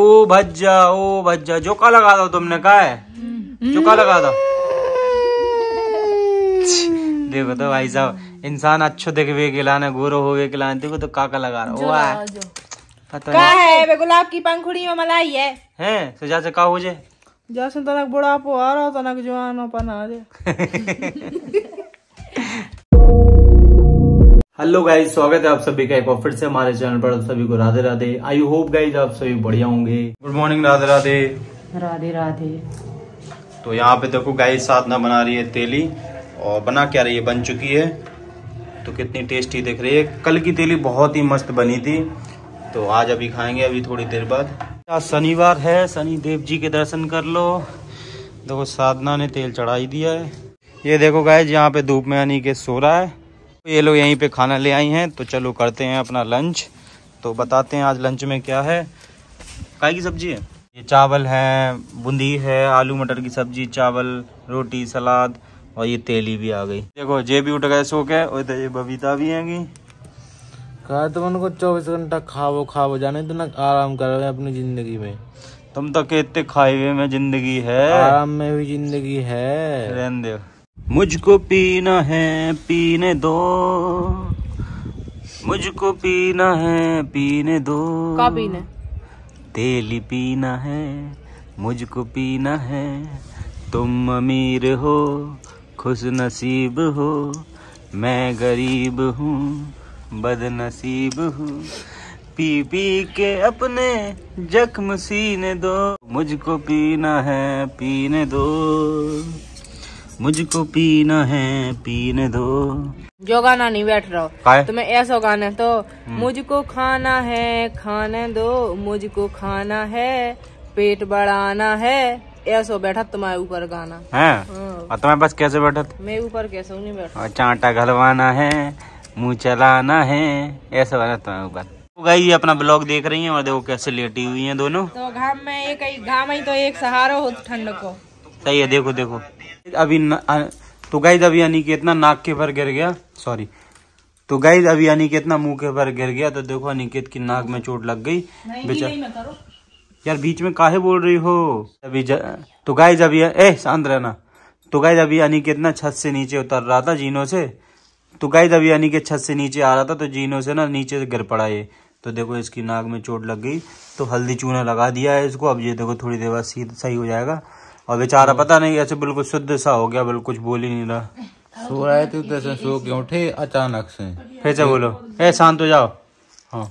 ओ भज्जा ओ भज्जा जोका लगा दो तुमने कहा है जोका लगा दो देखो तो भाई साहब इंसान अच्छो दिख वे खिलाने गोरो हो गए खिलाने देखो तो काका लगा रहा वाह पता का है बे गुलाब की पंखुड़ी में मलाई है हैं तो जा से का हो जाए जा से तनक बुढ़ापो आ रहा तनक जवान पना आ जे हेलो गाइस स्वागत है आप सभी का एक और फिर से हमारे चैनल पर आप सभी को Radhe Radhe I hope guys आप सभी बढ़िया होंगे गुड मॉर्निंग राधे राधे राधे राधे तो यहाँ पे देखो गाइस साधना बना रही है तेली और बना क्या रही है बन चुकी है तो कितनी टेस्टी दिख रही है कल की तेली बहुत ही मस्त बनी थी तो आज अभी खाएंगे अभी थोड़ी देर बाद आज शनिवार है शनि देव जी के दर्शन कर लो देखो साधना ने तेल चढ़ाई दिया है ये देखो गाइज यहाँ पे धूप में आनी के सो रहा है तो ये लोग यहीं पे खाना ले आई हैं तो चलो करते हैं अपना लंच तो बताते हैं आज लंच में क्या है काय की सब्जी है ये चावल है बूंदी है आलू मटर की सब्जी चावल रोटी सलाद और ये तेली भी आ गई देखो जे भी उठ गए शोक है और ये बबीता भी है कहा तुम तो उनको चौबीस घंटा खाओ खाओ जाने तो ना आराम रहे अपनी जिंदगी में तुम तो कहते खाए हुए में जिंदगी है आराम में भी जिंदगी है रहने दे मुझको पीना है पीने दो मुझको पीना है पीने दो का तेली पीना है मुझको पीना है तुम अमीर हो खुश नसीब हो मैं गरीब हूँ बदनसीब हूँ पी पी के अपने जख्म सीने दो मुझको पीना है पीने दो मुझको पीना है पीने दो जो गाना नहीं बैठ रहा हूँ तुम्हें तो ऐसा गाना तो हम्म। मुझको खाना है खाने दो मुझको खाना है पेट बढ़ाना है ऐसा बैठा तुम्हारे ऊपर गाना है हाँ। और तुम्हारे पास कैसे बैठा मैं ऊपर कैसे नहीं बैठा चांटा अच्छा, घलवाना है मुँह चलाना है ऐसा वाला तुम्हारे ऊपर गई तो अपना ब्लॉग देख रही हैं और देखो कैसे लेटी हुई हैं दोनों तो घाम में एक घाम ही तो एक सहारा हो ठंड को सही है देखो देखो अभी न, आ, तो गाइज अभी यानी कि इतना नाक के भर गिर गया सॉरी तो गाइज अभी यानी कि इतना मुंह के भर गिर गया तो देखो अनिकेत की नाक में चोट लग गई बेचारा यार बीच में काहे बोल रही हो अभी तो गाइज अभी ए शांत रहना तो गाइज अभी कि इतना छत से नीचे उतर रहा था जीनों से तो गाइज अभी कि छत से नीचे आ रहा था तो जीनों से ना नीचे से गिर पड़ा ये तो देखो इसकी नाक में चोट लग गई तो हल्दी चूना लगा दिया है इसको अब ये देखो थोड़ी देर बाद सही हो जाएगा और बेचारा पता नहीं ऐसे बिल्कुल शुद्ध सा हो गया बिल्कुल कुछ बोल ही नहीं रहा सो रहे थे उधर से सो के उठे अचानक से फिर से बोलो ए शांत हो जाओ हाँ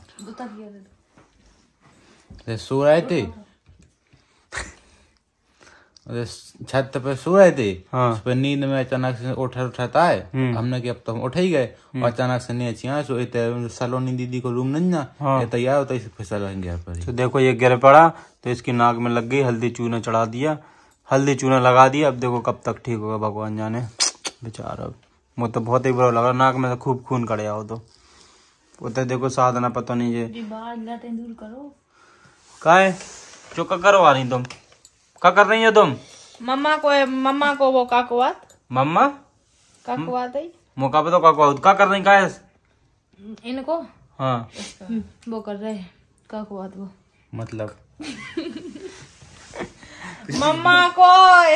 सो रहे थे छत पे सो रहे थे हाँ। नींद में अचानक से उठा उठाता है हम्म। हमने कि अब तो हम उठ ही गए हम्म। अचानक से नीचे सलोनी दीदी को रूम नहीं ना हाँ। तैयार होता इसे फिसल गया देखो ये गिर पड़ा तो इसकी नाक में लग गई हल्दी चूना चढ़ा दिया हल्दी चूना लगा दिया अब देखो कब तक ठीक होगा भगवान जाने बेचारा मुझे तो बहुत ही बुरा लगा नाक में तो खूब खून कड़े आओ तो उतर तो देखो साधना पता नहीं ये का जो का करो आ रही तुम का कर रही हो तुम मम्मा को मम्मा को वो काकुआत मम्मा काकुआत है मौका पे तो काकुआत का कर रही का इनको हाँ वो कर रहे काकुआत वो मतलब मम्मा को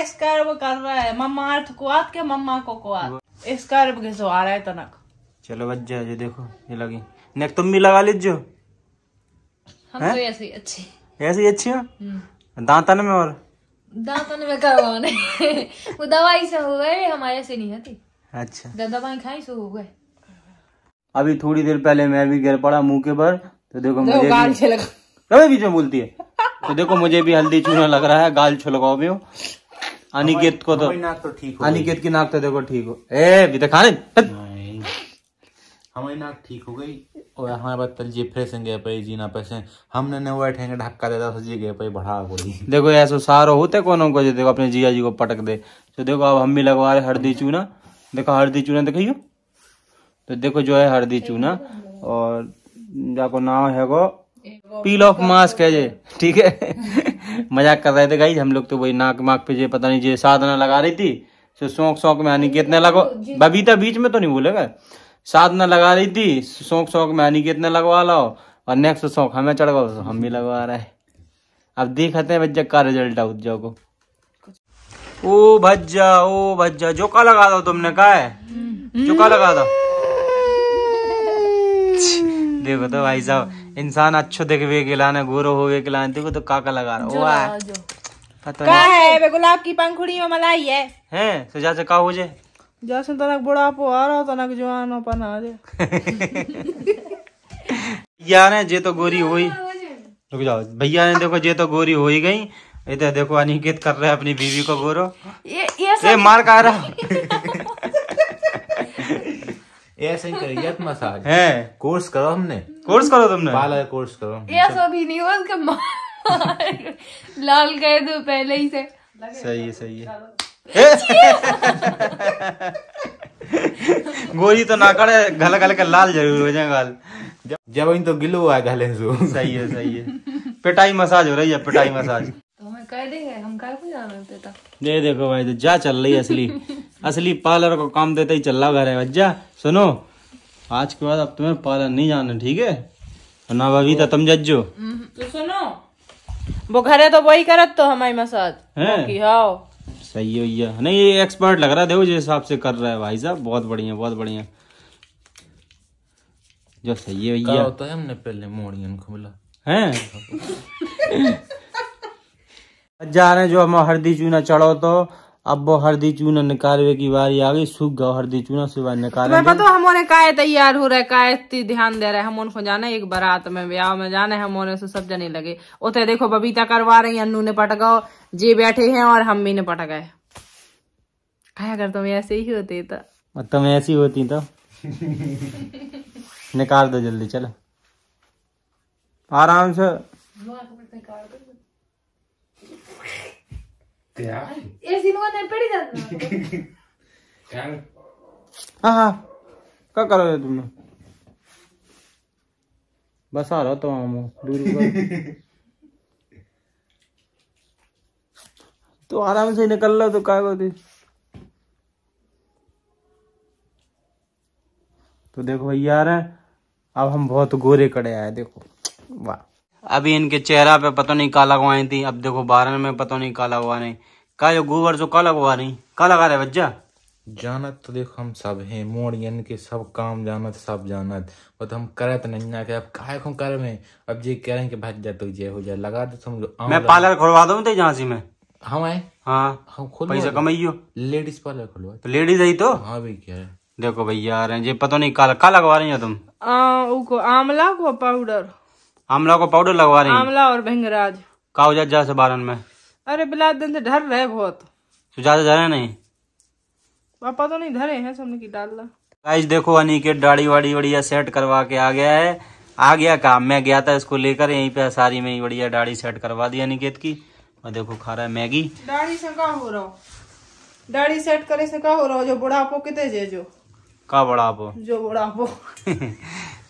स्कर्ब कर रहा है मम्मा अर्थ को आत के मम्मा को को आत स्कर्ब के जो आ रहा है तनक चलो बच जाए ये देखो ये लगी नेक तुम भी लगा लीजिए हम है? तो ऐसे ही अच्छे ऐसे ही अच्छी हो हम्म। दांतन में और दांतन में करवाने वो दवाई से हो गए हमारे से नहीं होती अच्छा दवाई खाई से हो गए अभी थोड़ी देर पहले मैं भी गिर पड़ा मुंह के पर तो देखो मुझे बीच में बोलती है तो देखो मुझे भी हल्दी चूना लग रहा है गाल छुलगाओ भी अनिकेत को तो नाक तो ठीक अनिकेत की नाक तो देखो ठीक हो ए भी दिखा तो हमारी नाक ठीक हो गई और हमारे बाद तल जी फ्रेशन गए पे जीना पैसे हमने ने वो ठेंगे ढक्का देता तो जी गए पे बढ़ा बोली देखो ऐसा सारो होते कोनो को देखो अपने जिया जी को पटक दे तो देखो अब हम भी लगवा रहे हल्दी चूना देखो हल्दी चूना देखियो तो देखो जो है हल्दी चूना और जाको नाव है गो पील ऑफ मास्क है जे ठीक है मजाक कर रहे थे गाई हम लोग तो वही नाक माक पे जे पता नहीं जे साधना लगा रही थी सो शौक शौक में आनी कितने लगो बबीता बीच में तो नहीं बोलेगा साधना लगा रही थी शौक शौक में आनी कितने लगवा लाओ और नेक्स्ट शौक हमें चढ़ गो तो हम भी लगवा रहे अब देखते हैं भज्जा का रिजल्ट आउट जाओ को ओ भज्जा ओ भज्जा जोका लगा दो तुमने कहा है हम्म। जोका लगा दो देखो तो भाई साहब इंसान अच्छो दिखवे के लाने गोरो हो गए गिलाने देखो तो काका लगा रहा वाह पता का है बे गुलाब की पंखुड़ी में मलाई है हैं सो तो जा से का हो जे जैसे तनक तो बुढ़ापो आ रहा तनक तो जवानो पन आ जे यार है जे तो गोरी हुई रुक जाओ भैया ने देखो जे तो गोरी हो गई इधर देखो अनिकेत कर रहा है अपनी बीवी को गोरो ये ये, ये मार का रहा ऐसे ही करिए मसाज है कोर्स करो हमने कोर्स करो तुमने पार्लर कोर्स करो ऐसा भी नहीं हुआ उसका लाल गए तो पहले ही से सही है सही है गोरी तो ना करे घल घल के लाल जरूर हो जाए गाल जब इन तो गिलो हुआ है घले सही है सही है पिटाई मसाज हो रही है पिटाई मसाज कर दे देखो भाई तो जा चल रही असली असली पार्लर को काम देते ही चल रहा घर है बच्चा सुनो आज के बाद अब तुम्हें पार्लर नहीं जाना ठीक है ना भाभी तो तुम जज्जो हम्म, तो सुनो वो घर है तो वही करत तो हमारी मसाज सही है ये नहीं ये एक्सपर्ट लग रहा है देखो जिस हिसाब से कर रहा है भाई साहब बहुत बढ़िया बहुत बढ़िया जो सही है भैया होता है हमने पहले मोड़ी उनको बोला है जा रहे हैं जो हम हरदी चूना चढ़ो तो अब वो हरदी चूना निकालवे की बारी आ गई सूख गो हरदी चूना सुबह निकाल तो पता हम उन्हें काय तैयार हो रहे काय इतनी ध्यान दे रहे हम उनको जाना एक बारात में ब्याह में जाना हम उन्हें से सब जाने लगे उतरे देखो बबीता करवा रही अन्नू ने पटकाओ जी बैठे है और हम भी ने पटक गए अगर तुम ऐसे ही होते तो तुम ऐसी होती तो निकाल दो जल्दी चलो आराम से Teán. Inuane, पड़ी बस आ रहा तो तो आराम से निकल लो तो क्या तो देखो भैया अब हम बहुत गोरे कड़े आए देखो वाह अभी इनके चेहरा पे पता नहीं काला लगवाई थी अब देखो बारह में पता नहीं काला हुआ नहीं का जो गोबर जो काला हुआ नहीं काला का बच्चा जानत तो देखो हम सब हैं मोड़ यन के सब काम जानत सब जानत वो तो हम करे तो नहीं ना अब काहे को कर में अब ये कह रहे हैं कि भज जा तो जय हो जाए लगा दो समझो मैं पार्लर खुलवा दूं ते झांसी में हम आए हाँ हम खुद पैसा कमाइयो लेडीज पार्लर खुलवा तो लेडीज आई तो हाँ भाई क्या है देखो भैया आ रहे हैं जी पता नहीं काला का लगवा रही हो तुम आ, आमला को पाउडर आमला को पाउडर लगवा रही आमला और भंगराज का हो जाए से बारन में अरे बिला दिन से डर रहे बहुत तो ज्यादा डरे नहीं पापा तो नहीं धरे हैं सबने की डाल गाइस देखो अनिकेत दाढ़ी वाड़ी बढ़िया सेट करवा के आ गया है आ गया काम मैं गया था इसको लेकर यहीं पे सारी में ही बढ़िया दाढ़ी सेट करवा दी अनिकेत की और देखो खा रहा है मैगी दाढ़ी से का हो रहा दाढ़ी सेट करे से का हो रहा हो जो बुढ़ापो कितने जे जो का बुढ़ापो जो बुढ़ापो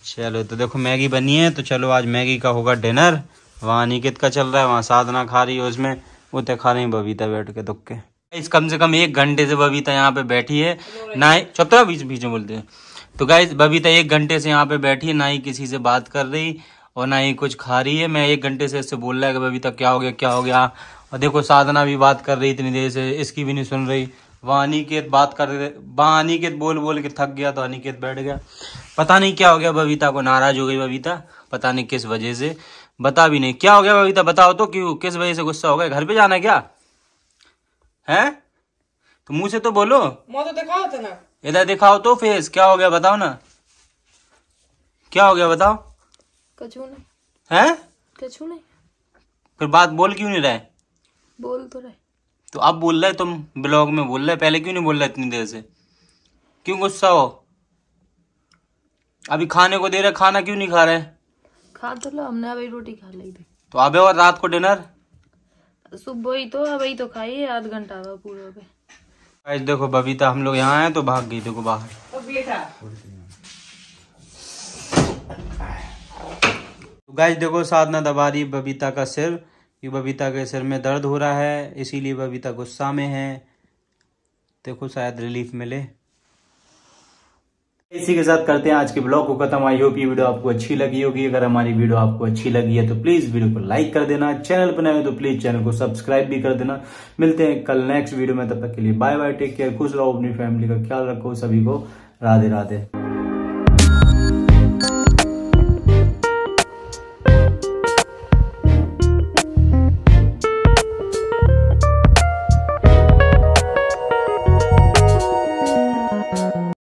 चलो तो देखो मैगी बनी है तो चलो आज मैगी का होगा डिनर वहाँ निकित का चल रहा है वहाँ साधना खा रही है उसमें वो तो खा रही है बबीता बैठ के दुख के इस कम से कम एक घंटे से बबीता यहाँ पे बैठी है ना ही चौथा बीच बीच में बोलते हैं तो गाई बबीता एक घंटे से यहाँ पे बैठी है ना ही किसी से बात कर रही और ना ही कुछ खा रही है मैं एक घंटे से इससे बोल रहा है कि बबीता क्या हो गया क्या हो गया और देखो साधना भी बात कर रही इतनी देर से इसकी भी नहीं सुन रही वहाँ अनिकेत बात कर वहाँ अनिकेत बोल बोल के थक गया तो अनिकेत बैठ गया पता नहीं क्या हो गया बबीता को नाराज हो गई बबीता पता नहीं किस वजह से बता भी नहीं क्या हो गया बबीता बताओ तो क्यों किस वजह से गुस्सा हो गया घर पे जाना क्या है तो मुंह से तो बोलो तो दिखाओ तो ना इधर दिखाओ तो फेस क्या हो गया बताओ ना क्या हो गया बताओ कछु नहीं है कछु नहीं फिर बात बोल क्यों नहीं रहे बोल तो रहे तो अब बोल रहे तुम ब्लॉग में बोल रहे पहले क्यों नहीं बोल रहे इतनी देर से क्यों गुस्सा हो अभी खाने को दे रहे खाना क्यों नहीं खा रहे खा तो लो हमने अभी रोटी खा ली थी तो अबे और रात को डिनर सुबह ही तो अभी तो खाई है आध घंटा हुआ पूरा पे आज देखो बबीता हम लोग यहाँ आए तो भाग गई देखो बाहर तो गाइस देखो साधना दबा रही बबीता का सिर कि बबीता के सिर में दर्द हो रहा है इसीलिए बबीता गुस्सा में है देखो शायद रिलीफ मिले इसी के साथ करते हैं आज के ब्लॉग को खत्म आई होप ये वीडियो आपको अच्छी लगी होगी अगर हमारी वीडियो आपको अच्छी लगी है तो प्लीज वीडियो को लाइक कर देना चैनल पर नए तो प्लीज चैनल को सब्सक्राइब भी कर देना मिलते हैं कल नेक्स्ट वीडियो में तब तक के लिए बाय बाय टेक केयर खुश रहो अपनी फैमिली का ख्याल रखो सभी को राधे राधे